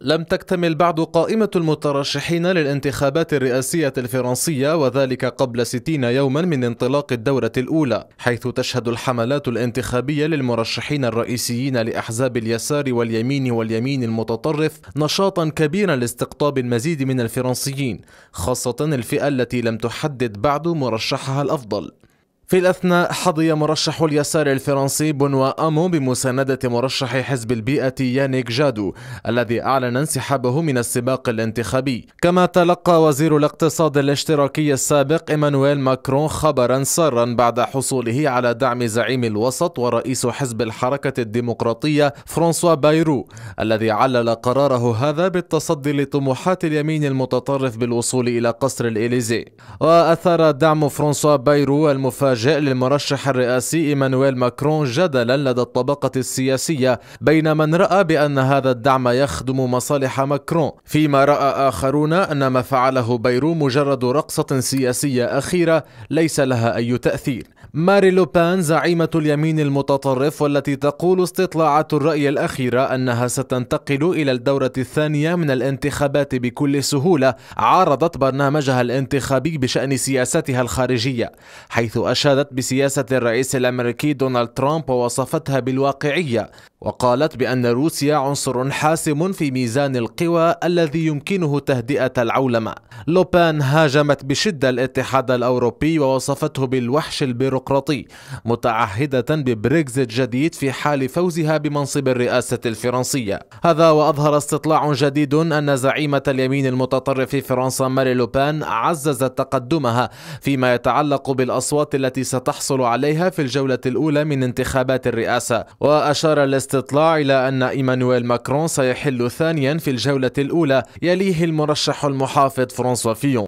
لم تكتمل بعد قائمة المترشحين للانتخابات الرئاسية الفرنسية وذلك قبل 60 يوما من انطلاق الدورة الأولى حيث تشهد الحملات الانتخابية للمرشحين الرئيسيين لأحزاب اليسار واليمين واليمين المتطرف نشاطا كبيرا لاستقطاب المزيد من الفرنسيين خاصة الفئة التي لم تحدد بعد مرشحها الأفضل في الأثناء حظي مرشح اليسار الفرنسي بنوا أمو بمساندة مرشح حزب البيئة يانيك جادو الذي أعلن انسحابه من السباق الانتخابي كما تلقى وزير الاقتصاد الاشتراكي السابق إيمانويل ماكرون خبرا سارا بعد حصوله على دعم زعيم الوسط ورئيس حزب الحركة الديمقراطية فرانسوا بايرو الذي علل قراره هذا بالتصدي لطموحات اليمين المتطرف بالوصول إلى قصر الإليزي وأثار دعم فرانسوا بايرو المفاجئ الرجاء للمرشح الرئاسي إيمانويل ماكرون جدلا لدى الطبقة السياسية بين من رأى بأن هذا الدعم يخدم مصالح ماكرون فيما رأى آخرون أن ما فعله بيرو مجرد رقصة سياسية أخيرة ليس لها أي تأثير ماري لوبان زعيمة اليمين المتطرف والتي تقول استطلاعات الرأي الأخيرة أنها ستنتقل إلى الدورة الثانية من الانتخابات بكل سهولة عارضت برنامجها الانتخابي بشأن سياستها الخارجية حيث أشارت أشادت بسياسة الرئيس الأمريكي دونالد ترامب ووصفتها بالواقعية وقالت بأن روسيا عنصر حاسم في ميزان القوى الذي يمكنه تهدئة العولمة لوبان هاجمت بشدة الاتحاد الأوروبي ووصفته بالوحش البيروقراطي متعهدة ببريكزيت جديد في حال فوزها بمنصب الرئاسة الفرنسية هذا وأظهر استطلاع جديد أن زعيمة اليمين المتطرف في فرنسا ماري لوبان عززت تقدمها فيما يتعلق بالأصوات التي التي ستحصل عليها في الجولة الأولى من انتخابات الرئاسة وأشار الاستطلاع إلى أن إيمانويل ماكرون سيحل ثانيا في الجولة الأولى يليه المرشح المحافظ فرانسوا فيون